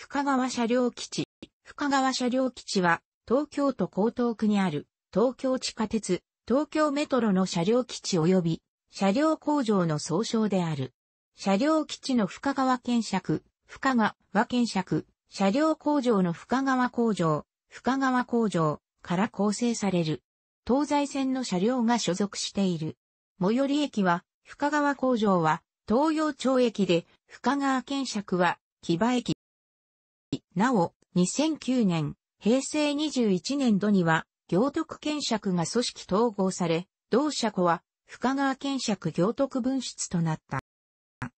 深川車両基地。深川車両基地は、東京都江東区にある、東京地下鉄、東京メトロの車両基地及び、車両工場の総称である。車両基地の深川県尺、深川県尺、車両工場の深川工場、深川工場から構成される。東西線の車両が所属している。最寄り駅は、深川工場は、東洋町駅で、深川県尺は、木場駅。なお、2009年、平成21年度には、行徳検釈が組織統合され、同社庫は、深川検釈行徳分室となった。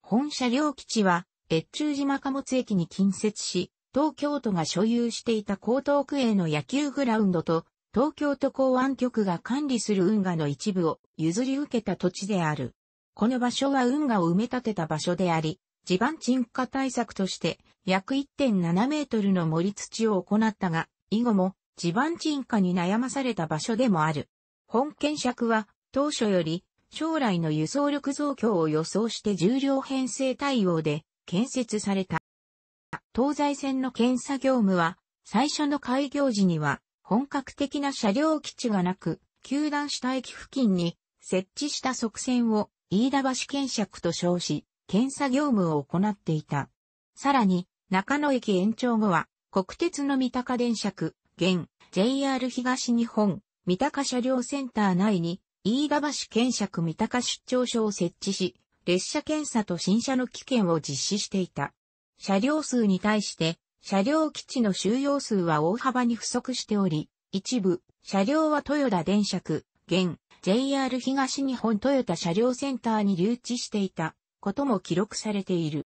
本社両基地は、越中島貨物駅に近接し、東京都が所有していた江東区営の野球グラウンドと、東京都港湾局が管理する運河の一部を譲り受けた土地である。この場所は運河を埋め立てた場所であり、地盤沈下対策として約1.7メートルの盛り土を行ったが、以後も地盤沈下に悩まされた場所でもある。本検釈は当初より将来の輸送力増強を予想して重量編成対応で建設された。東西線の検査業務は最初の開業時には本格的な車両基地がなく、球団下駅付近に設置した側線を飯田橋検釈と称し、検査業務を行っていた。さらに、中野駅延長後は、国鉄の三鷹電車区、現 JR 東日本、三鷹車両センター内に、飯田橋検車区三鷹出張所を設置し、列車検査と新車の危険を実施していた。車両数に対して、車両基地の収容数は大幅に不足しており、一部、車両は豊田電車区、現 JR 東日本豊田車両センターに留置していた。ことも記録されている。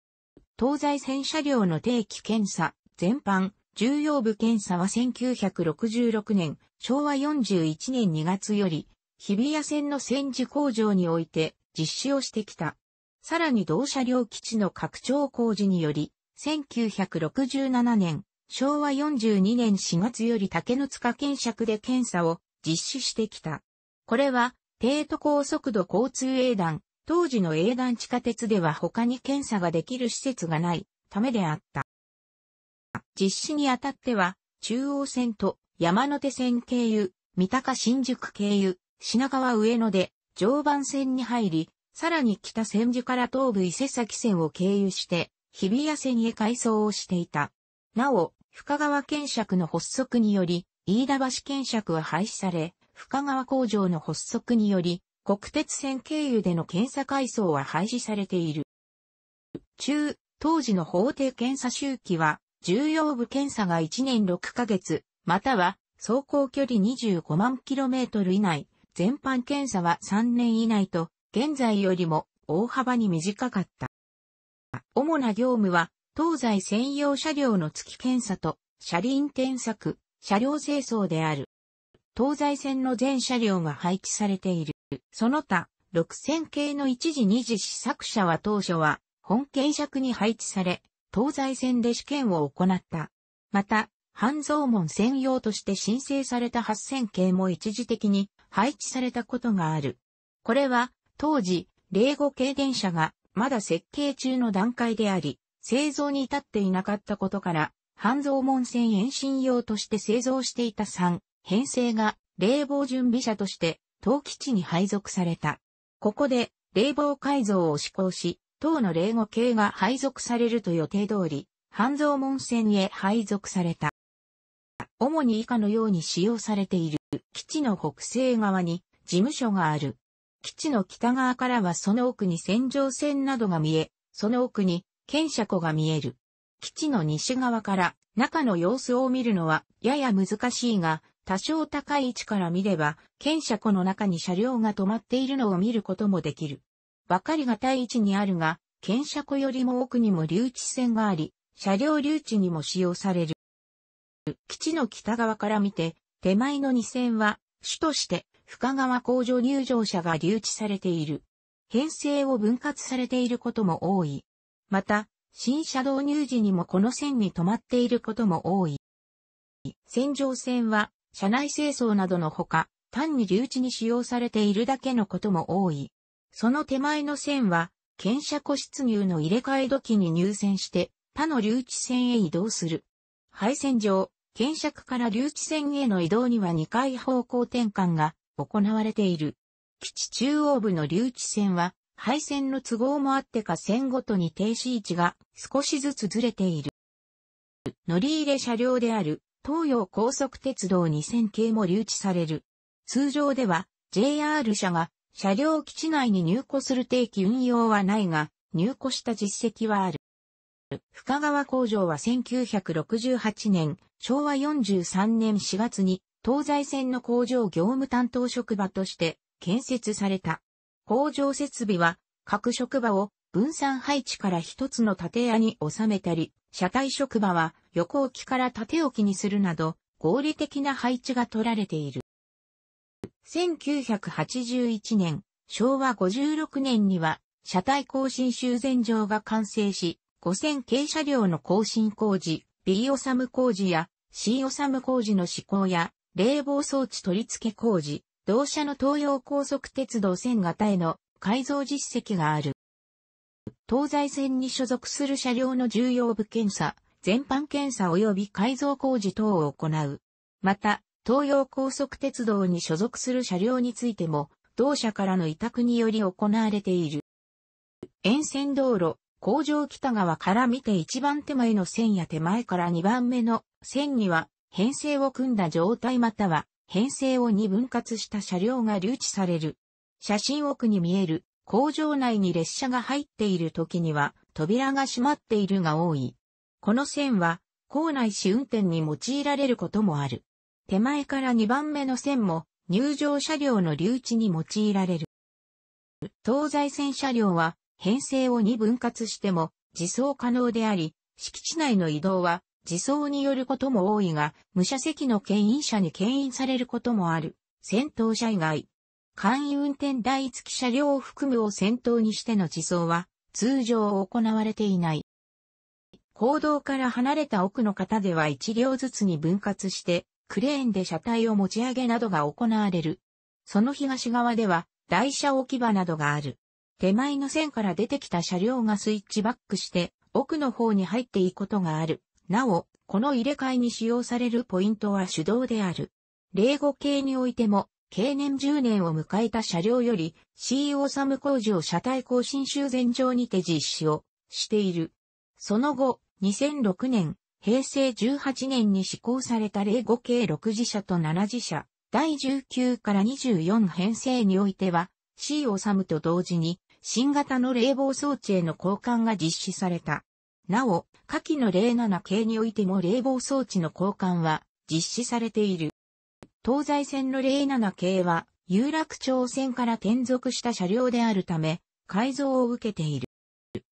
東西線車両の定期検査、全般、重要部検査は1966年、昭和41年2月より、日比谷線の戦時工場において実施をしてきた。さらに同車両基地の拡張工事により、1967年、昭和42年4月より竹の塚検釈で検査を実施してきた。これは、帝都高速度交通営団、当時の営団地下鉄では他に検査ができる施設がないためであった。実施にあたっては、中央線と山手線経由、三鷹新宿経由、品川上野で常磐線に入り、さらに北千住から東武伊勢崎線を経由して、日比谷線へ改装をしていた。なお、深川検釈の発足により、飯田橋検釈は廃止され、深川工場の発足により、国鉄線経由での検査階層は廃止されている。中、当時の法定検査周期は、重要部検査が1年6ヶ月、または走行距離25万キロメートル以内、全般検査は3年以内と、現在よりも大幅に短かった。主な業務は、東西専用車両の月検査と、車輪添削、車両清掃である。東西線の全車両が配置されている。その他、6000系の一時二次試作車は当初は、本検尺に配置され、東西線で試験を行った。また、半蔵門専用として申請された8000系も一時的に配置されたことがある。これは、当時、零5系電車がまだ設計中の段階であり、製造に至っていなかったことから、半蔵門線延伸用として製造していた3、編成が冷房準備車として東基地に配属された。ここで、冷房改造を施行し、党の冷語系が配属されると予定通り、半蔵門線へ配属された。主に以下のように使用されている。基地の北西側に事務所がある。基地の北側からはその奥に戦場線などが見え、その奥に剣車庫が見える。基地の西側から中の様子を見るのはやや難しいが、多少高い位置から見れば、検車庫の中に車両が止まっているのを見ることもできる。わかりがたい位置にあるが、検車庫よりも奥にも留置線があり、車両留置にも使用される。基地の北側から見て、手前の2線は、主として、深川工場入場者が留置されている。編成を分割されていることも多い。また、新車導入時にもこの線に止まっていることも多い。線上線は車内清掃などのほか、単に留置に使用されているだけのことも多い。その手前の線は、検車庫出入の入れ替え時に入線して、他の留置線へ移動する。配線上、検車区から留置線への移動には2回方向転換が行われている。基地中央部の留置線は、配線の都合もあってか線ごとに停止位置が少しずつずれている。乗り入れ車両である東洋高速鉄道2000系も留置される。通常では JR 社が車両基地内に入庫する定期運用はないが、入庫した実績はある。深川工場は1968年、昭和43年4月に東西線の工場業務担当職場として建設された。工場設備は各職場を分散配置から一つの建屋に収めたり、車体職場は横置きから縦置きにするなど合理的な配置が取られている。1981年、昭和56年には車体更新修繕場が完成し、5000系車両の更新工事、B オサム工事や C オサム工事の施行や冷房装置取り付け工事、同社の東洋高速鉄道線型への改造実績がある。東西線に所属する車両の重要部検査、全般検査及び改造工事等を行う。また、東洋高速鉄道に所属する車両についても、同社からの委託により行われている。沿線道路、工場北側から見て一番手前の線や手前から二番目の線には、編成を組んだ状態または、編成を2分割した車両が留置される。写真奥に見える工場内に列車が入っている時には扉が閉まっているが多い。この線は校内試運転に用いられることもある。手前から2番目の線も入場車両の留置に用いられる。東西線車両は編成を2分割しても自走可能であり、敷地内の移動は自走によることも多いが、無車席の牽引車に牽引されることもある。先頭車以外、簡易運転台付き車両を含むを先頭にしての自走は、通常行われていない。行動から離れた奥の方では1両ずつに分割して、クレーンで車体を持ち上げなどが行われる。その東側では、台車置き場などがある。手前の線から出てきた車両がスイッチバックして、奥の方に入っていくことがある。なお、この入れ替えに使用されるポイントは手動である。例語形においても、経年10年を迎えた車両より CO サム工事を車体更新修繕場にて実施をしている。その後、2006年、平成18年に施行された0 5系6次車と7次車、第19から24編成においては、C o サムと同時に、新型の冷房装置への交換が実施された。なお、下記の07系においても冷房装置の交換は実施されている。東西線の07系は、有楽町線から転属した車両であるため、改造を受けている。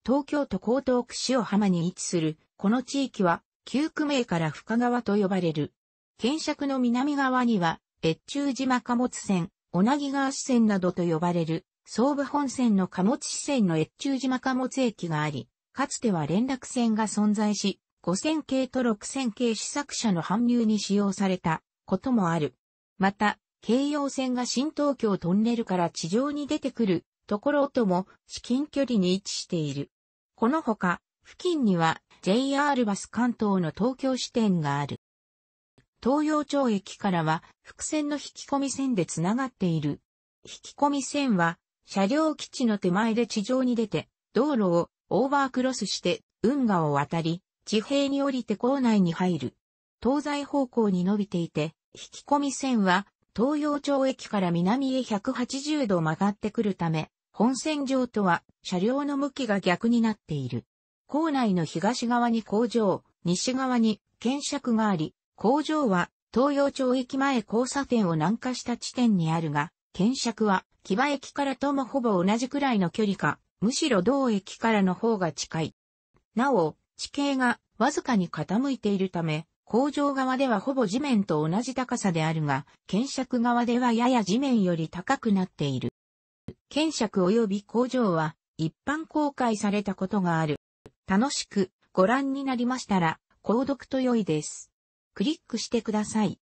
東京都江東区塩浜に位置する、この地域は、旧区名から深川と呼ばれる。県尺の南側には、越中島貨物線、小名木川支線などと呼ばれる、総武本線の貨物支線の越中島貨物駅があり、かつては連絡線が存在し、5000系と6000系試作車の搬入に使用されたこともある。また、京葉線が新東京トンネルから地上に出てくるところとも至近距離に位置している。このほか、付近には JR バス関東の東京支店がある。東洋町駅からは、伏線の引き込み線でつながっている。引き込み線は、車両基地の手前で地上に出て、道路をオーバークロスして運河を渡り、地平に降りて構内に入る。東西方向に伸びていて、引き込み線は東洋町駅から南へ180度曲がってくるため、本線上とは車両の向きが逆になっている。構内の東側に工場、西側に検釈があり、工場は東洋町駅前交差点を南下した地点にあるが、検釈は木場駅からともほぼ同じくらいの距離か、むしろ同駅からの方が近い。なお、地形がわずかに傾いているため、工場側ではほぼ地面と同じ高さであるが、検尺側ではやや地面より高くなっている。検尺及び工場は一般公開されたことがある。楽しくご覧になりましたら、購読と良いです。クリックしてください。